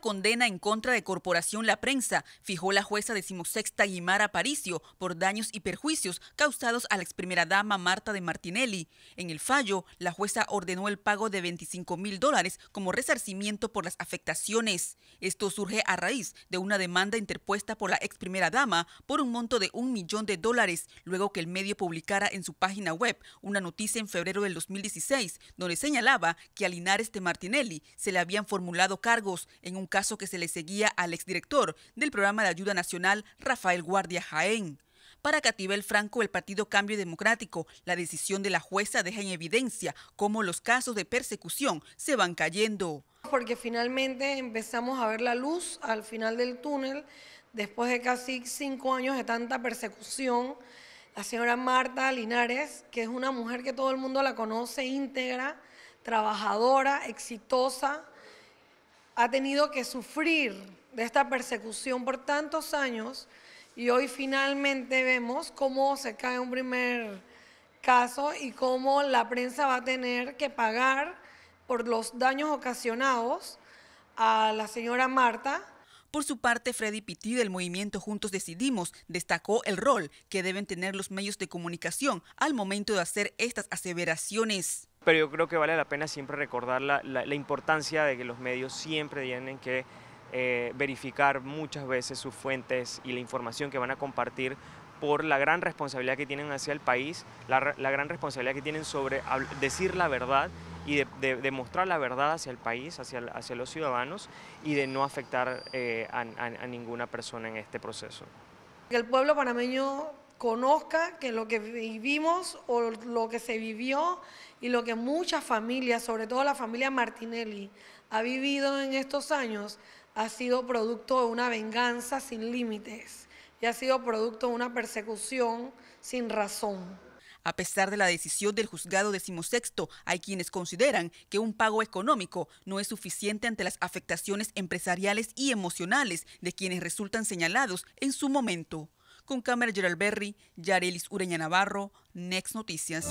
condena en contra de Corporación La Prensa fijó la jueza decimosexta Guimara Paricio por daños y perjuicios causados a la primera dama Marta de Martinelli. En el fallo, la jueza ordenó el pago de 25 mil dólares como resarcimiento por las afectaciones. Esto surge a raíz de una demanda interpuesta por la primera dama por un monto de un millón de dólares, luego que el medio publicara en su página web una noticia en febrero del 2016 donde señalaba que a Linares de Martinelli se le habían formulado cargos en un caso que se le seguía al exdirector del Programa de Ayuda Nacional, Rafael Guardia Jaén. Para Catibel Franco, el Partido Cambio Democrático, la decisión de la jueza deja en evidencia cómo los casos de persecución se van cayendo. Porque finalmente empezamos a ver la luz al final del túnel, después de casi cinco años de tanta persecución. La señora Marta Linares, que es una mujer que todo el mundo la conoce, íntegra, trabajadora, exitosa, ha tenido que sufrir de esta persecución por tantos años y hoy finalmente vemos cómo se cae un primer caso y cómo la prensa va a tener que pagar por los daños ocasionados a la señora Marta por su parte, Freddy Pitti del movimiento Juntos Decidimos destacó el rol que deben tener los medios de comunicación al momento de hacer estas aseveraciones. Pero yo creo que vale la pena siempre recordar la, importancia de que los medios siempre tienen que eh, verificar muchas veces sus fuentes y la información que van a compartir por la gran responsabilidad que tienen hacia el país, la, la gran responsabilidad que tienen sobre decir la verdad y de, mostrar la verdad hacia el país, hacia, hacia los ciudadanos y de no afectar eh, a ninguna persona en este proceso. Que el pueblo panameño conozca que lo que vivimos o lo que se vivió y lo que muchas familias, sobre todo la familia Martinelli, ha vivido en estos años, ha sido producto de una venganza sin límites y ha sido producto de una persecución sin razón. A pesar de la decisión del juzgado decimosexto, hay quienes consideran que un pago económico no es suficiente ante las afectaciones empresariales y emocionales de quienes resultan señalados en su momento. Con cámara Gerald Berry, Yarelis Ureña Navarro, Next Noticias.